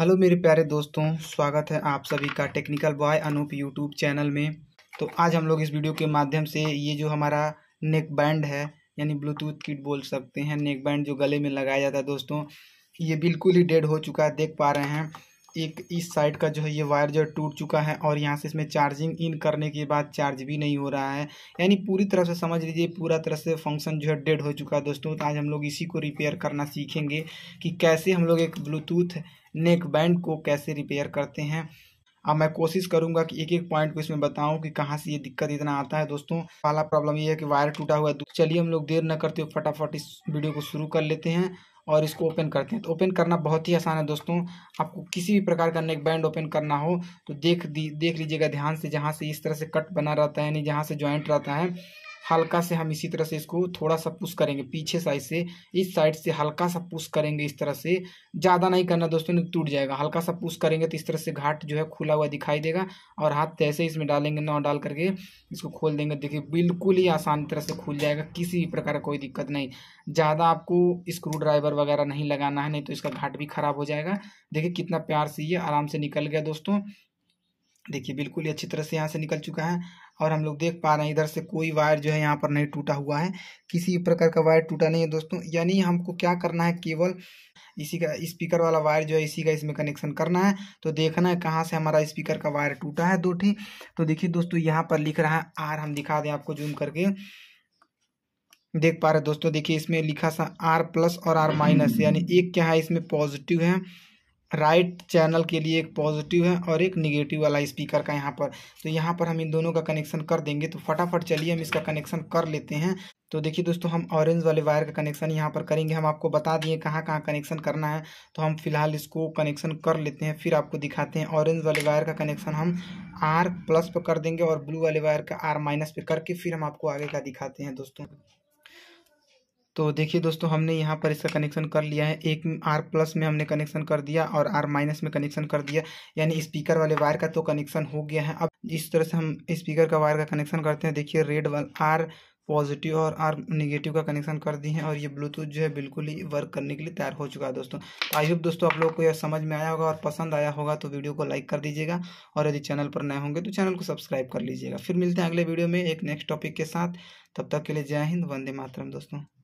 hello मेरे प्यारे दोस्तों स्वागत है आप सभी का technical boy Anoop YouTube channel में तो आज हम लोग इस वीडियो के माध्यम से ये जो हमारा नेक बैंड है यानी ब्लूटूथ किट बोल सकते हैं नेक बैंड जो गले में लगाया जाता है दोस्तों ये बिल्कुल ही डेड हो चुका है देख पा रहे हैं एक इस साइड का जो है ये वायर जो टूट चुका है और यहाँ से इसमें चार्जिंग इन करने के बाद चार्ज भी नहीं हो रहा है यानी पूरी तरह से समझ लीजिए पूरा तरह से फंक्शन जो है डेड हो चुका है दोस्तों तो आज हम लोग इसी को रिपेयर करना सीखेंगे कि कैसे हम लोग एक ब्लूटूथ नेक बैंड को कैसे रिपेयर करते हैं अब मैं कोशिश करूंगा कि एक एक पॉइंट को इसमें बताऊं कि कहाँ से ये दिक्कत इतना आता है दोस्तों पहला प्रॉब्लम ये है कि वायर टूटा हुआ है चलिए हम लोग देर न करते हुए फटाफट इस वीडियो को शुरू कर लेते हैं और इसको ओपन करते हैं तो ओपन करना बहुत ही आसान है दोस्तों आपको किसी भी प्रकार का नेक बैंड ओपन करना हो तो देख दी देख लीजिएगा ध्यान से जहाँ से इस तरह से कट बना रहता है यानी जहाँ से ज्वाइंट रहता है हल्का से हम इसी तरह से इसको थोड़ा सा पुश करेंगे पीछे साइड से इस साइड से हल्का सा पुश करेंगे इस तरह से ज़्यादा नहीं करना दोस्तों नहीं टूट जाएगा हल्का सा पुश करेंगे तो इस तरह से घाट जो है खुला हुआ दिखाई देगा और हाथ तैसे इसमें डालेंगे ना डाल करके इसको खोल देंगे देखिए बिल्कुल ही आसान तरह से खुल जाएगा किसी भी प्रकार का कोई दिक्कत नहीं ज़्यादा आपको स्क्रू ड्राइवर वगैरह नहीं लगाना है नहीं तो इसका घाट भी खराब हो जाएगा देखिए कितना प्यार से ये आराम से निकल गया दोस्तों देखिए बिल्कुल ही अच्छी तरह से यहाँ से निकल चुका है और हम लोग देख पा रहे हैं इधर से कोई वायर जो है यहाँ पर नहीं टूटा हुआ है किसी प्रकार का वायर टूटा नहीं है दोस्तों यानी हमको क्या करना है केवल इसी का स्पीकर वाला वायर जो है इसी का इसमें कनेक्शन करना है तो देखना है कहाँ से हमारा स्पीकर का वायर टूटा है दो ठीक तो देखिए दोस्तों यहाँ पर लिख रहा है आर हम दिखा दें आपको जूम करके देख पा रहे दोस्तों देखिए इसमें लिखा सा आर प्लस और आर माइनस यानी एक क्या है इसमें पॉजिटिव है राइट right चैनल के लिए एक पॉजिटिव है और एक निगेटिव वाला स्पीकर का यहाँ पर तो यहाँ पर हम इन दोनों का कनेक्शन कर देंगे तो फटाफट चलिए हम इसका कनेक्शन कर लेते हैं तो देखिए दोस्तों हम ऑरेंज वाले वायर का कनेक्शन यहाँ पर करेंगे हम आपको बता दिए कहाँ कहाँ कनेक्शन करना है तो हम फिलहाल इसको कनेक्शन कर लेते हैं फिर आपको दिखाते हैं ऑरेंज वाले वायर का कनेक्शन हम आर प्लस पर कर देंगे और ब्लू वाले वायर का आर माइनस पर करके फिर हम आपको आगे का दिखाते हैं दोस्तों तो देखिए दोस्तों हमने यहाँ पर इसका कनेक्शन कर लिया है एक आर प्लस में हमने कनेक्शन कर दिया और आर माइनस में कनेक्शन कर दिया यानी स्पीकर वाले वायर का तो कनेक्शन हो गया है अब इस तरह से हम स्पीकर का वायर का कनेक्शन करते हैं देखिए रेड वाल आर पॉजिटिव और आर निगेटिव का कनेक्शन कर दिए हैं और ये ब्लूटूथ जो है बिल्कुल ही वर्क करने के लिए तैयार हो चुका है दोस्तों तो आई होप दोस्तों आप लोगों को यह समझ में आया होगा और पसंद आया होगा तो वीडियो को लाइक कर दीजिएगा और यदि चैनल पर नए होंगे तो चैनल को सब्सक्राइब कर लीजिएगा फिर मिलते हैं अगले वीडियो में एक नेक्स्ट टॉपिक के साथ तब तक के लिए जय हिंद वंदे मातरम दोस्तों